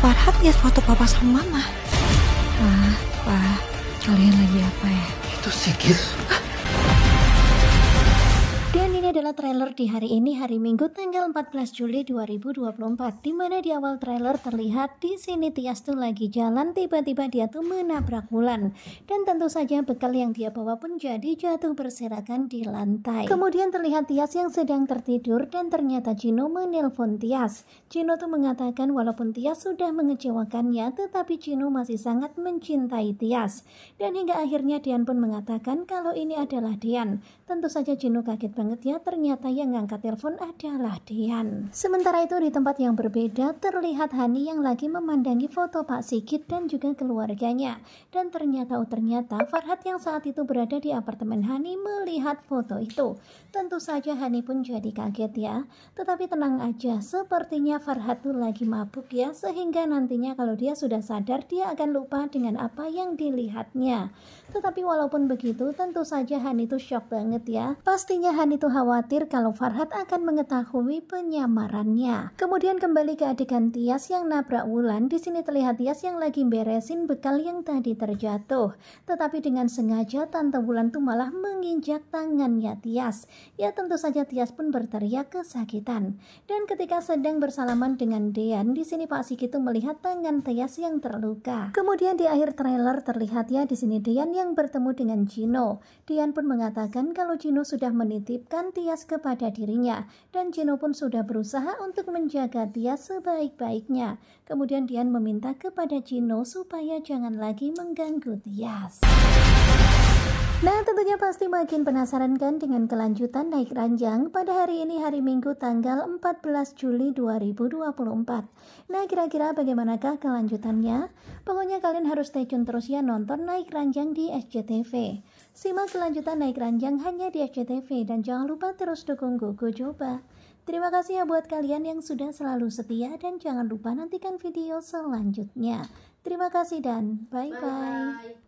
Farhat lihat foto papa sama mama. Pak, pak, kalian lagi apa ya? Itu sikis. Hah? adalah trailer di hari ini hari Minggu tanggal 14 Juli 2024 di mana di awal trailer terlihat di sini Tias tuh lagi jalan tiba-tiba dia tuh menabrak bulan dan tentu saja bekal yang dia bawa pun jadi jatuh berserakan di lantai. Kemudian terlihat Tias yang sedang tertidur dan ternyata Jino menelpon Tias. Jino tuh mengatakan walaupun Tias sudah mengecewakannya tetapi Jino masih sangat mencintai Tias dan hingga akhirnya Dian pun mengatakan kalau ini adalah Dian. Tentu saja Jino kaget banget ya ternyata yang ngangkat telepon adalah Dian. Sementara itu di tempat yang berbeda terlihat Hani yang lagi memandangi foto Pak Sigit dan juga keluarganya. Dan ternyata oh ternyata Farhat yang saat itu berada di apartemen Hani melihat foto itu. Tentu saja Hani pun jadi kaget ya. Tetapi tenang aja, sepertinya Farhat tuh lagi mabuk ya sehingga nantinya kalau dia sudah sadar dia akan lupa dengan apa yang dilihatnya. Tetapi walaupun begitu tentu saja Hani itu shock banget ya. Pastinya Hani itu khawatir khawatir kalau Farhat akan mengetahui penyamarannya. Kemudian kembali ke adegan Tias yang nabrak Wulan. Di sini terlihat Tias yang lagi beresin bekal yang tadi terjatuh. Tetapi dengan sengaja Tante Wulan tuh malah menginjak tangannya Tias. Ya tentu saja Tias pun berteriak kesakitan. Dan ketika sedang bersalaman dengan Dean, di sini Pak Sigit tuh melihat tangan Tias yang terluka. Kemudian di akhir trailer terlihat ya di sini Dean yang bertemu dengan Gino. Dean pun mengatakan kalau Gino sudah menitipkan Tias Tias kepada dirinya dan Jeno pun sudah berusaha untuk menjaga Tias sebaik-baiknya. Kemudian Dian meminta kepada Jeno supaya jangan lagi mengganggu Tias. Nah tentunya pasti makin penasaran kan dengan kelanjutan naik ranjang pada hari ini hari Minggu tanggal 14 Juli 2024 Nah kira-kira bagaimanakah kelanjutannya? Pokoknya kalian harus stay tune terus ya nonton naik ranjang di SCTV Simak kelanjutan naik ranjang hanya di SCTV dan jangan lupa terus dukung Gogo Coba Terima kasih ya buat kalian yang sudah selalu setia dan jangan lupa nantikan video selanjutnya Terima kasih dan bye-bye